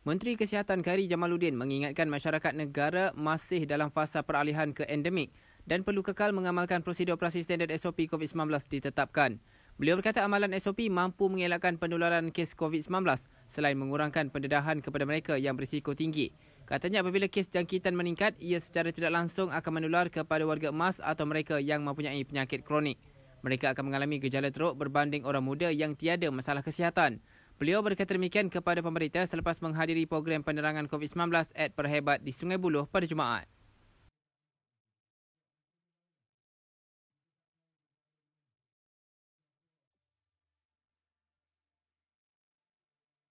Menteri Kesihatan Kari Jamaluddin mengingatkan masyarakat negara masih dalam fasa peralihan ke endemik dan perlu kekal mengamalkan prosedur operasi standard SOP COVID-19 ditetapkan. Beliau berkata amalan SOP mampu mengelakkan penularan kes COVID-19 selain mengurangkan pendedahan kepada mereka yang berisiko tinggi. Katanya apabila kes jangkitan meningkat, ia secara tidak langsung akan menular kepada warga emas atau mereka yang mempunyai penyakit kronik. Mereka akan mengalami gejala teruk berbanding orang muda yang tiada masalah kesihatan. Beliau berkata demikian kepada pemerintah selepas menghadiri program penerangan COVID-19 at Perhebat di Sungai Buloh pada Jumaat.